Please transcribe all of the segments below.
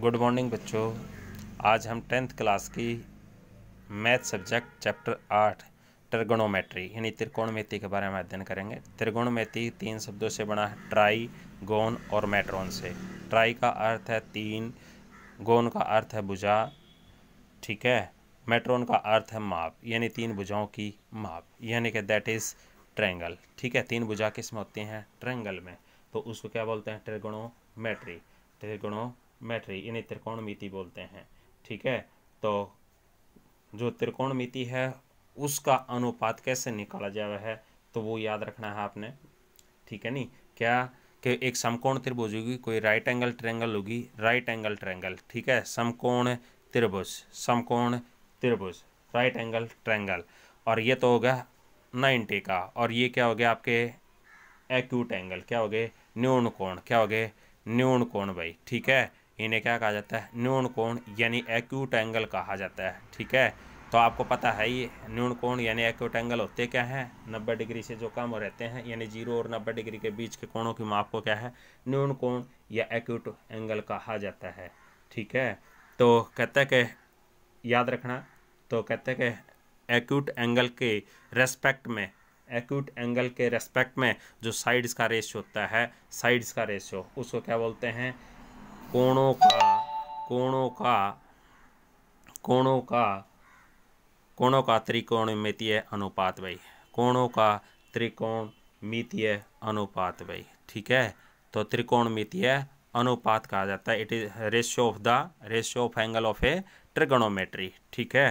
good morning बच्चों आज हम टेंथ क्लास की मैथ सब्जेक्ट चैप्टर आठ ट्रिगोनोमेट्री यानी त्रिकोणमिति के बारे में अध्ययन करेंगे त्रिगुणमिति तीन शब्दों से बना है ट्राई गोन और मैट्रोन से ट्राई का अर्थ है तीन गोन का अर्थ है भुजा ठीक है मैट्रोन का अर्थ है माप यानी तीन भुजाओं की माप यानी कि दैट इज़ ट्रेंगल ठीक है तीन भुजा किस में होती हैं ट्रेंगल में तो उसको क्या बोलते हैं ट्रिगोनोमेट्री ट्रिगोनो मैट्री इन्हें त्रिकोणमिति बोलते हैं ठीक है तो जो त्रिकोणमिति है उसका अनुपात कैसे निकाला जाए है तो वो याद रखना है आपने ठीक है नी क्या कि एक समकोण त्रिभुज होगी कोई राइट एंगल ट्रेंगल होगी राइट एंगल ट्रेंगल ठीक है समकोण त्रिभुज समकोण त्रिभुज राइट एंगल ट्रेंगल और ये तो हो गया नाइन्टी का और ये क्या हो गया आपके एक्यूट एंगल क्या हो गए न्यून कोण क्या हो गए न्यून कोण भाई ठीक है इन्हें क्या कहा जाता है न्यून कोण यानी एक्यूट एंगल कहा जाता है ठीक है तो आपको पता है ये न्यून कोण यानी एक्यूट एंगल होते क्या हैं नब्बे डिग्री से जो कम हो रहते हैं यानी जीरो और नब्बे डिग्री के बीच के कोणों की माप को क्या है न्यून कोण या एक्यूट एंगल कहा जाता है ठीक है तो कहते कि याद रखना तो कहते कि एक्यूट एंगल के रेस्पेक्ट में एक्यूट एंगल के रेस्पेक्ट में जो साइड्स का रेशियो होता है साइड्स का रेशियो उसको क्या बोलते हैं कोणों का कोणों का कोणों का कोणों का त्रिकोण मितीय अनुपात वही कोणों का त्रिकोण मितीय अनुपात वही ठीक है तो त्रिकोण मितीय अनुपात कहा जाता है it is ratio of the ratio of angle of a trigonometry ठीक है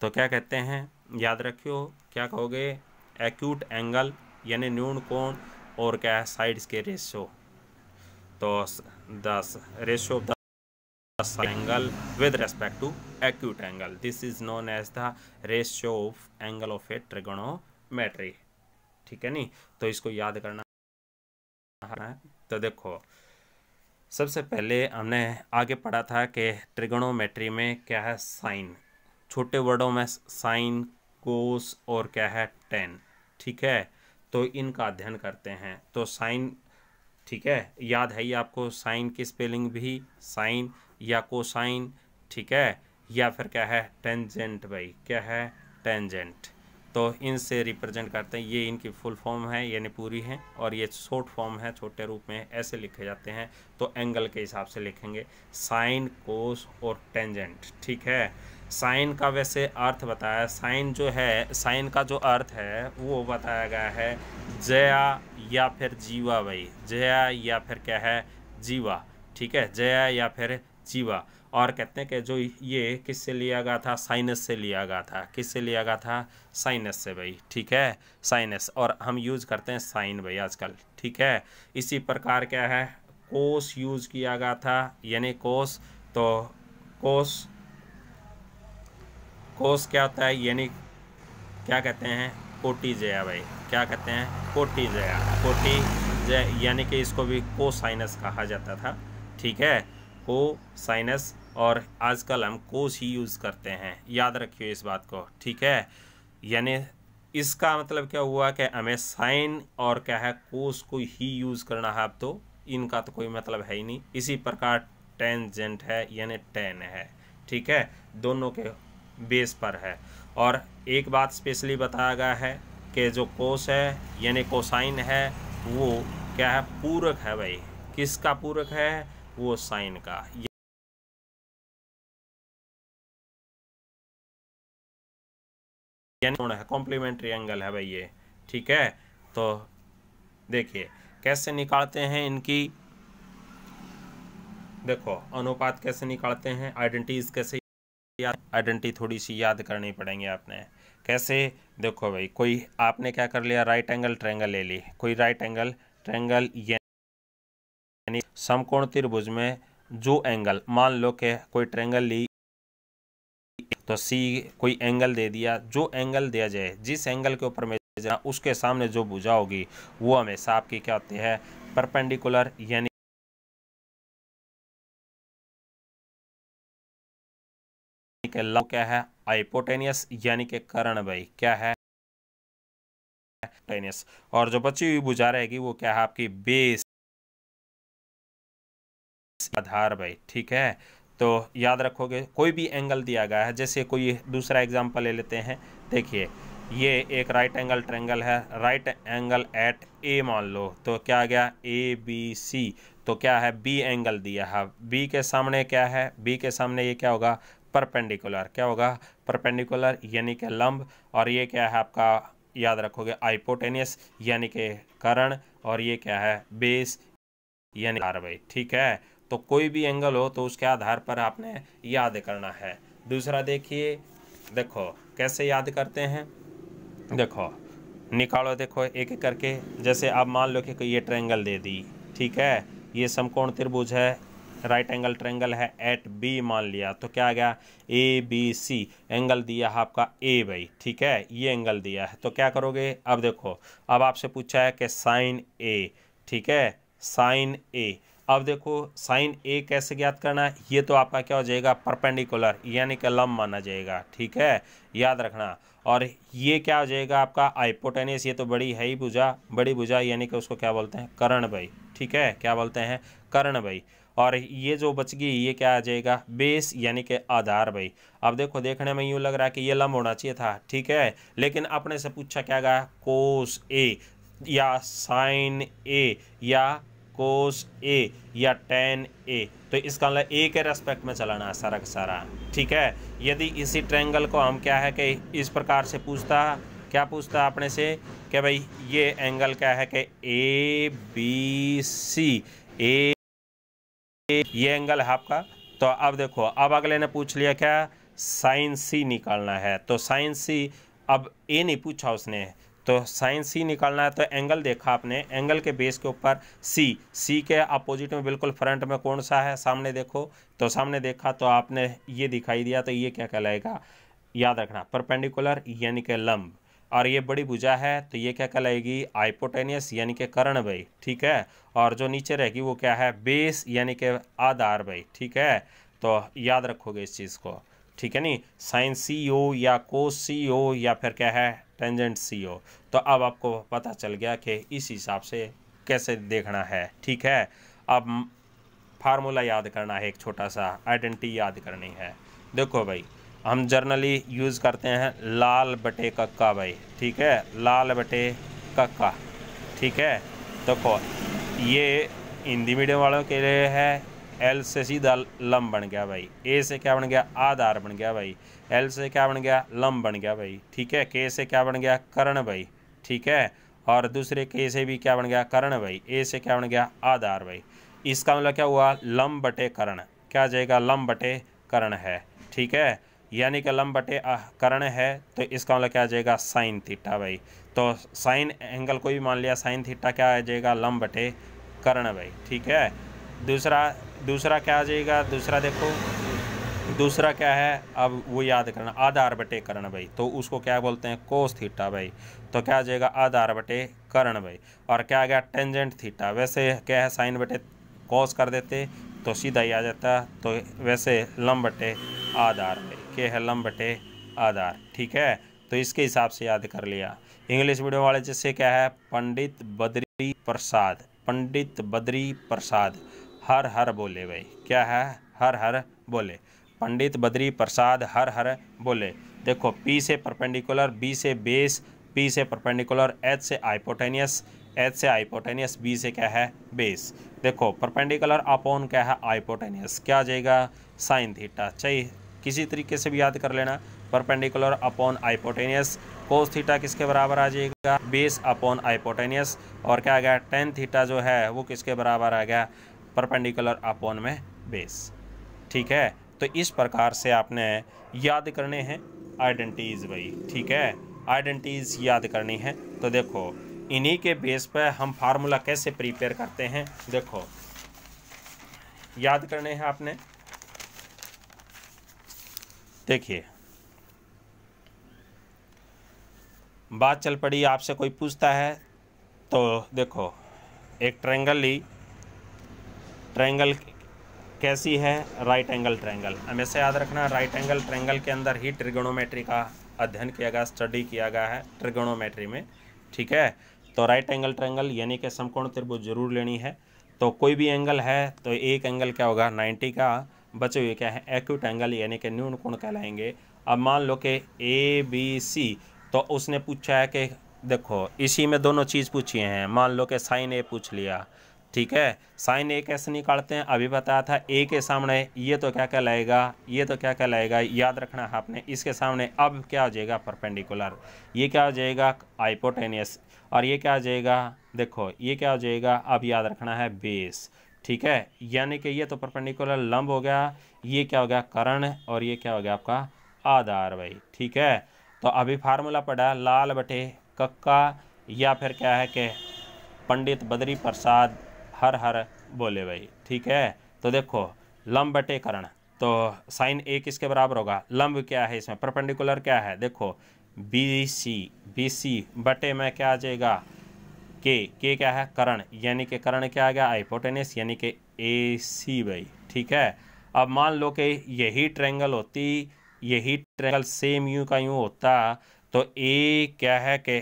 तो क्या कहते हैं याद रखियो क्या कहोगे एक्यूट एंगल यानी न्यून कोण और क्या है साइड्स के रेशियो तो this ratio of this angle with respect to acute angle this is known as the ratio of angle of a trigonometry ठीक है नी तो इसको याद करना है तो देखो सबसे पहले हमने आगे पढ़ा था कि ट्रिगोनोमेट्री में क्या है साइन छोटे वर्डों में साइन कोस और क्या है टेन ठीक है तो इनका अध्ययन करते हैं तो साइन ठीक है याद है ये आपको साइन की स्पेलिंग भी साइन या कोसाइन ठीक है या फिर क्या है टेंजेंट भाई क्या है टेंजेंट तो इनसे रिप्रेजेंट करते हैं ये इनकी फुल फॉर्म है यानी पूरी है और ये शॉर्ट फॉर्म है छोटे रूप में ऐसे लिखे जाते हैं तो एंगल के हिसाब से लिखेंगे साइन कोस और टेंजेंट ठीक है साइन का वैसे अर्थ बताया साइन जो है साइन का जो अर्थ है वो बताया गया है जया या फिर जीवा भाई जया या फिर क्या है जीवा ठीक है जया या फिर जीवा और कहते हैं कि जो ये किससे लिया गया था साइनस से लिया गया था किससे लिया गया था साइनस से भाई ठीक है साइनस और हम यूज़ करते हैं साइन भाई आजकल ठीक है इसी प्रकार क्या है कोस यूज़ किया गया था यानी कोस तो कोस कोस क्या होता है यानी क्या कहते हैं कोटी जया भाई क्या कहते हैं कोटी जया कोटी जया यानी कि इसको भी को साइनस कहा जाता था ठीक है को साइनस और आजकल हम कोस ही यूज़ करते हैं याद रखिए इस बात को ठीक है यानी इसका मतलब क्या हुआ कि हमें साइन और क्या है कोस को ही यूज़ करना है अब तो इनका तो कोई मतलब है ही नहीं इसी प्रकार टेंजेंट है यानी टेन है ठीक है दोनों के बेस पर है और एक बात स्पेशली बताया गया है कि जो कोस है यानी कोसाइन है वो क्या है पूरक है भाई किसका पूरक है वो साइन का यानी है कॉम्प्लीमेंट्री एंगल है भाई ये ठीक है तो देखिए कैसे निकालते हैं इनकी देखो अनुपात कैसे निकालते हैं आइडेंटिटीज कैसे या आइडेंटिटी थोड़ी सी याद करनी पड़ेंगी आपने कैसे देखो भाई कोई आपने क्या कर लिया राइट एंगल ट्रेंगल ले ली कोई राइट एंगल ट्रेंगल यानी समकोण त्रिभुज में जो एंगल मान लो कि कोई ट्रेंगल ली तो सी कोई एंगल दे दिया जो एंगल दिया जाए जिस एंगल के ऊपर मेजर उसके सामने जो भुजा होगी वो हमेशा आपकी क्या होती है परपेंडिकुलर यानी के लॉ क्या है आइपोटेनियस यानी कि करण भाई क्या है टेनियस और जो बची हुई बुझा रहेगी वो क्या है आपकी बेस आधार भाई ठीक है तो याद रखोगे कोई भी एंगल दिया गया है जैसे कोई दूसरा एग्जाम्पल ले लेते हैं देखिए ये एक राइट एंगल ट्रेंगल है राइट एंगल एट ए मान लो तो क्या आ गया ए बी सी तो क्या है बी एंगल दिया है बी के सामने क्या है बी के सामने ये क्या होगा परपेंडिकुलर क्या होगा परपेंडिकुलर यानी कि लंब और ये क्या है आपका याद रखोगे आइपोटेनियस यानी कि करण और ये क्या है बेस यानी कार्रवाई ठीक है तो कोई भी एंगल हो तो उसके आधार पर आपने याद करना है दूसरा देखिए देखो कैसे याद करते हैं देखो निकालो देखो एक एक करके जैसे आप मान लो कि ये ट्रेंगल दे दी ठीक है ये समकोण त्रिभुज है राइट एंगल ट्रेंगल है एट बी मान लिया तो क्या आ गया ए बी सी एंगल दिया है आपका ए बाई ठीक है ये एंगल दिया है तो क्या करोगे अब देखो अब आपसे पूछा है कि साइन ए ठीक है साइन ए अब देखो साइन ए कैसे ज्ञात करना है ये तो आपका क्या हो जाएगा परपेंडिकुलर यानी कि लम माना जाएगा ठीक है याद रखना और ये क्या हो जाएगा आपका आइपोटेनियस ये तो बड़ी है ही भुजा बड़ी भुजा यानी कि उसको क्या बोलते हैं करण भाई ठीक है क्या बोलते हैं करण भाई और ये जो बच गई ये क्या आ जाएगा बेस यानी कि आधार भाई अब देखो देखने में यूँ लग रहा है कि ये लम होना चाहिए था ठीक है लेकिन अपने से पूछा क्या गया कोस ए या साइन ए या कोस ए या टेन ए तो इसका मतलब ए के रेस्पेक्ट में चलाना है सारा का सारा ठीक है यदि इसी ट्रेंगल को हम क्या है कि इस प्रकार से पूछता क्या पूछता अपने से कि भाई ये एंगल क्या है कि ए बी सी ए ये एंगल है आपका तो अब देखो अब अगले ने पूछ लिया क्या साइन सी निकालना है तो साइन सी अब ए नहीं पूछा उसने तो साइन सी निकालना है तो एंगल देखा आपने एंगल के बेस के ऊपर सी सी के अपोजिट में बिल्कुल फ्रंट में कौन सा है सामने देखो तो सामने देखा तो आपने ये दिखाई दिया तो ये क्या कहलाएगा याद रखना परपेंडिकुलर यानी कि लंब और ये बड़ी भुजा है तो ये क्या कहलाएगी आइपोटेनियस यानी कि करण भाई ठीक है और जो नीचे रहेगी वो क्या है बेस यानी कि आधार भाई ठीक है तो याद रखोगे इस चीज़ को ठीक है नी साइन सी ओ या कोस सी ओ या फिर क्या है टेंजेंट सी ओ तो अब आपको पता चल गया कि इस हिसाब से कैसे देखना है ठीक है अब फार्मूला याद करना है एक छोटा सा आइडेंटिटी याद करनी है देखो भाई हम जर्नली यूज़ करते हैं लाल बटे कक्का भाई ठीक है लाल बटे कक्का ठीक है देखो तो ये हिंदी मीडियम वालों के लिए है एल से सीधा लम बन गया भाई ए से क्या बन गया आधार बन गया भाई एल से क्या बन गया लम बन गया भाई ठीक है के से क्या बन गया करण भाई ठीक है और दूसरे के से भी क्या बन गया करण भाई ए से क्या बन गया आधार भाई इसका मतलब क्या हुआ लम बटे करण क्या जाएगा लम बटे करण है ठीक है यानी कि लम बटे कर्ण है तो इसका मतलब क्या आ जाएगा साइन थीटा भाई तो साइन एंगल कोई भी मान लिया साइन थीटा क्या आ जाएगा लम बटे कर्ण भाई ठीक है दूसरा दूसरा क्या आ जाएगा दूसरा देखो दूसरा क्या है अब वो याद करना आधार बटे कर्ण भाई तो उसको क्या बोलते हैं कोस थीटा भाई तो क्या आ जाएगा आधार बटे कर्ण भाई और क्या आ गया टेंजेंट थीटा वैसे क्या है साइन बटे कोस कर देते तो सीधा ही आ जाता तो वैसे लम बटे आधार भाई के हलम बटे आधार ठीक है तो इसके हिसाब से याद कर लिया इंग्लिश मीडियम वाले जैसे क्या है पंडित बद्री प्रसाद पंडित बद्री प्रसाद हर हर बोले भाई क्या है हर हर बोले पंडित बद्री प्रसाद हर हर बोले देखो पी से परपेंडिकुलर बी से बेस पी से परपेंडिकुलर एच से आइपोटेनियस एच से आइपोटेनियस बी से क्या है बेस देखो परपेंडिकुलर अपॉन क्या है आइपोटेनियस क्या आ जाएगा साइन थीटा चाहिए किसी तरीके से भी याद कर लेना perpendicular upon hypotenuse cos theta किसके बराबर आ जाएगा बेस अपॉन आइपोटेनियस और क्या आ गया टेन थीटा जो है वो किसके बराबर आ गया परपेंडिकुलर अपॉन में बेस ठीक है तो इस प्रकार से आपने याद करने हैं आइडेंटिटीज़ भाई ठीक है आइडेंटिटीज़ याद करनी है तो देखो इन्हीं के बेस पर हम फार्मूला कैसे प्रिपेयर करते हैं देखो याद करने हैं आपने देखिए बात चल पड़ी आपसे कोई पूछता है तो देखो एक ट्रायंगल ली ट्रैंगल कैसी है राइट एंगल ट्रैंगल हमेशा याद रखना राइट एंगल ट्रायंगल के अंदर ही ट्रिगोनोमेट्री का अध्ययन किया गया स्टडी किया गया है ट्रिगोनोमेट्री में ठीक है तो राइट एंगल ट्रायंगल यानी कि समकोण त्रिभुज जरूर लेनी है तो कोई भी एंगल है तो एक एंगल क्या होगा नाइन्टी का बचे हुए क्या है एक्यूट एंगल यानी कि न्यून कोण कहलाएंगे अब मान लो कि ए बी सी तो उसने पूछा है कि देखो इसी में दोनों चीज़ पूछी हैं मान लो कि साइन ए पूछ लिया ठीक है साइन ए कैसे निकालते हैं अभी बताया था ए के सामने ये तो क्या कहलाएगा ये तो क्या कहलाएगा याद रखना है आपने इसके सामने अब क्या हो जाएगा परपेंडिकुलर ये क्या हो जाएगा आइपोटेनियस और ये क्या हो जाएगा देखो ये क्या हो जाएगा अब याद रखना है बेस ठीक है यानी कि ये तो परपेंडिकुलर लंब हो गया ये क्या हो गया करण और ये क्या हो गया आपका आधार भाई ठीक है तो अभी फार्मूला पड़ा लाल बटे कक्का या फिर क्या है कि पंडित बद्री प्रसाद हर हर बोले भाई ठीक है तो देखो लंब बटे करण तो साइन ए किसके बराबर होगा लंब क्या है इसमें परपेंडिकुलर क्या है देखो बी सी बी सी बटे में क्या आ जाएगा के के क्या है करण यानी कि करण क्या आ गया आइपोटेनिस यानी कि ए सी वाई ठीक है अब मान लो कि यही ट्रेंगल होती यही ट्रेंगल सेम यू का यू होता तो ए क्या है कि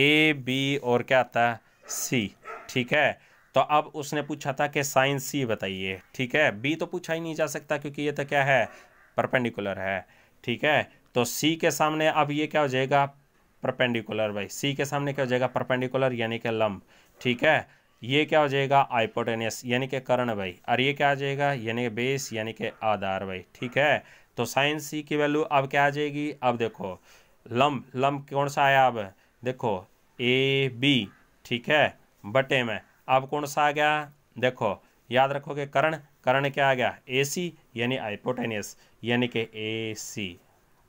ए बी और क्या आता है सी ठीक है तो अब उसने पूछा था कि साइन सी बताइए ठीक है बी तो पूछा ही नहीं जा सकता क्योंकि ये तो क्या है परपेंडिकुलर है ठीक है तो सी के सामने अब ये क्या हो जाएगा परपेंडिकुलर भाई सी के सामने क्या हो जाएगा परपेंडिकुलर यानी कि लंब ठीक है ये क्या हो जाएगा आइपोटेनियस यानी कि कर्ण भाई और ये क्या आ जाएगा यानी कि बेस यानी कि आधार भाई ठीक है तो साइन सी की वैल्यू अब क्या आ जाएगी अब देखो लंब लंब कौन सा आया अब देखो ए बी ठीक है बटे में अब कौन सा आ गया देखो याद रखो कि कर्ण कर्ण क्या आ गया ए सी यानी आइपोटेनियस यानी कि ए सी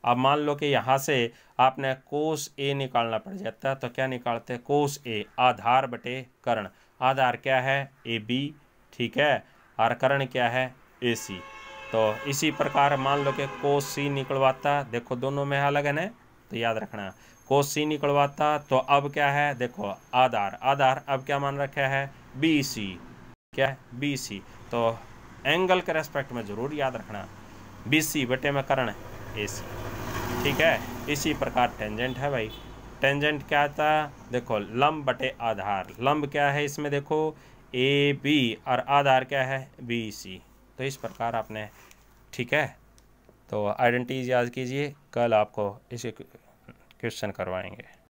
अब मान लो कि यहाँ से आपने कोस ए निकालना पड़ जाता है तो क्या निकालते हैं कोस ए आधार बटे करण आधार क्या है ए बी ठीक है और करण क्या है ए सी तो इसी प्रकार मान लो कि कोस सी निकलवाता देखो दोनों में अलग है ना तो याद रखना कोस सी निकलवाता तो अब क्या है देखो आधार आधार अब क्या मान रखा है बी सी क्या है बी सी तो एंगल के रेस्पेक्ट में ज़रूर याद रखना बी सी बटे में करण ए सी ठीक है इसी प्रकार टेंजेंट है भाई टेंजेंट क्या आता देखो लंब बटे आधार लंब क्या है इसमें देखो ए बी और आधार क्या है बी सी तो इस प्रकार आपने ठीक है तो आइडेंटिटीज याद कीजिए कल आपको इसे क्वेश्चन करवाएंगे